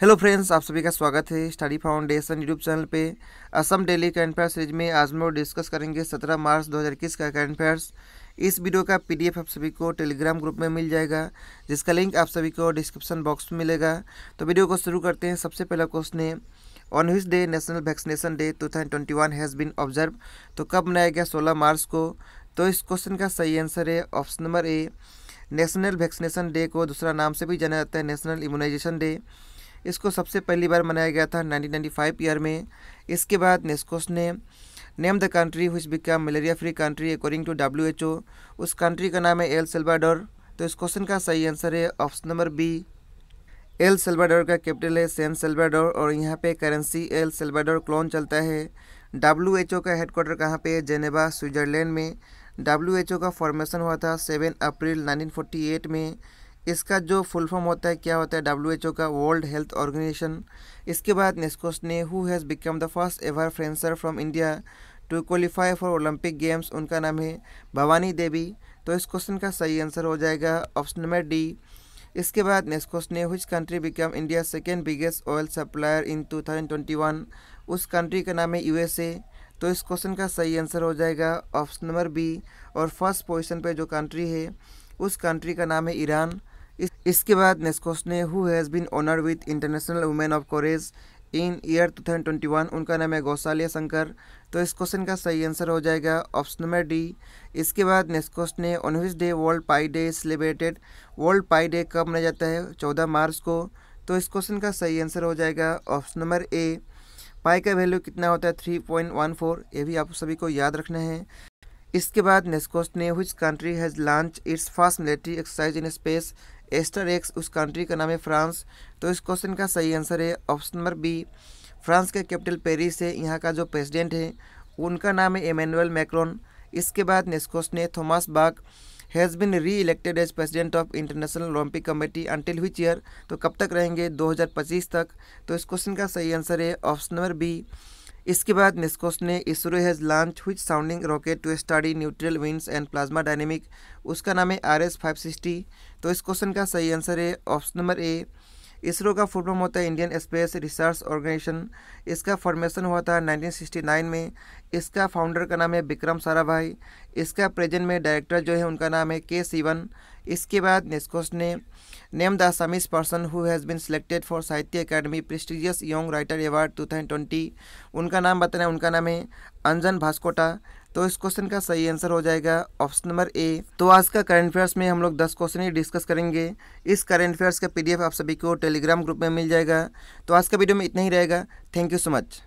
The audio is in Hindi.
हेलो फ्रेंड्स आप सभी का स्वागत है स्टडी फाउंडेशन यूट्यूब चैनल पे Assam daily current affair series में आज हम डिस्कस करेंगे 17 मार्च 2021 का करंट अफेयर्स इस वीडियो का पीडीएफ आप सभी को टेलीग्राम ग्रुप में मिल जाएगा जिसका लिंक आप सभी को डिस्क्रिप्शन बॉक्स में मिलेगा तो वीडियो को शुरू करते हैं सबसे पहला क्वेश्चन है on his day national vaccination day two thousand twenty one has been observe तो कब मनाया गया सोलह मार्च को तो इस क्वेश्चन का सही आंसर है option number A national vaccination day को दूसरा नाम से भी जाना जाता है नेशनल इम्यूनाइजेशन डे इसको सबसे पहली बार मनाया गया था 1995 ईयर में इसके बाद नेस्कोस ने name the country which become malaria free country according to W H O उस कंट्री का नाम है एल सेल्वाडोर तो इस क्वेश्चन का सही आंसर है option number B El Salvador का कैपिटल है सैन सेल्वाडोर और यहाँ पे करेंसी एल सेल्वाडोर क्लोन चलता है डब्ल्यू एच ओ का हेडक्वार्टर कहाँ पे है जेनेवा स्विट्जरलैंड में डब्ल्यू एच ओ का फॉर्मेशन हुआ था सेवन अप्रैल एट में इसका जो फुल फॉर्म होता है क्या होता है डब्ल्यू एच ओ का वर्ल्ड हेल्थ ऑर्गेनाइजेशन इसके बाद नेस्कोस ने who has become the first ever fencer from India to qualify for Olympic games उनका नाम है भवानी देवी तो इस क्वेश्चन का सही आंसर हो जाएगा ऑप्शन नंबर डी इसके बाद नेस्कोस ने whose which country become India second biggest oil supplier in one उस कंट्री का नाम है ए तो इस क्वेश्चन का सही आंसर हो जाएगा ऑप्शन नंबर बी और फर्स्ट पोजिशन पर जो कंट्री है उस कंट्री का नाम है ईरान इस, इसके बाद नेस्कोस ने who has been honour with international women of courage in year 2021 उनका नाम है गौशालिया शंकर तो इस क्वेश्चन का सही आंसर हो जाएगा ऑप्शन नंबर डी इसके बाद नेस्कोस ने है day world pi day celebrated world pi day कब मनाया जाता है 14 मार्च को तो इस क्वेश्चन का सही आंसर हो जाएगा ऑप्शन नंबर ए पाई का वैल्यू कितना होता है थ्री पॉइंट वन फोर ये भी आप सभी को याद रखना है इसके बाद नेस्कोस ने which country has launch its first military exercise in space Aster X उस कंट्री का नाम है फ्रांस तो इस क्वेश्चन का सही आंसर है ऑप्शन नंबर बी फ्रांस का कैपिटल पेरिस है यहाँ का जो प्रेसिडेंट है उनका नाम है एमेनुअल मैक्रोन इसके बाद नेक्स्ट क्वेश्चन है Thomas Bach has been re elected as president of International Olympic Committee until which year तो कब तक रहेंगे 2025 तक तो इस क्वेश्चन का सही आंसर है ऑप्शन नंबर बी इसके बाद मिस्कोस ने ISRO has launch which sounding rocket to study neutral winds and plasma dynamic उसका नाम है आर एस फाइव सिक्सटी तो इस क्वेश्चन का सही आंसर है ऑप्शन नंबर ए इसरो का फुल फॉर्म होता है इंडियन स्पेस रिसर्च ऑर्गेनाइजेशन इसका फॉर्मेशन हुआ था 1969 में इसका फाउंडर का नाम है विक्रम साराभाई इसका प्रेजेंट में डायरेक्टर जो है उनका नाम है के सीवन इसके बाद नेस्कोस ने name the Assamese person who has been selected for Sahitya Akademi prestigious young writer award 2020 उनका नाम बताना है उनका नाम है अंजन भास्कोटा तो इस क्वेश्चन का सही आंसर हो जाएगा ऑप्शन नंबर ए तो आज का करंट अफेयर्स में हम लोग दस क्वेश्चन ही डिस्कस करेंगे इस करंट अफेयर्स का पीडीएफ आप सभी को टेलीग्राम ग्रुप में मिल जाएगा तो आज का वीडियो में इतना ही रहेगा थैंक यू सो मच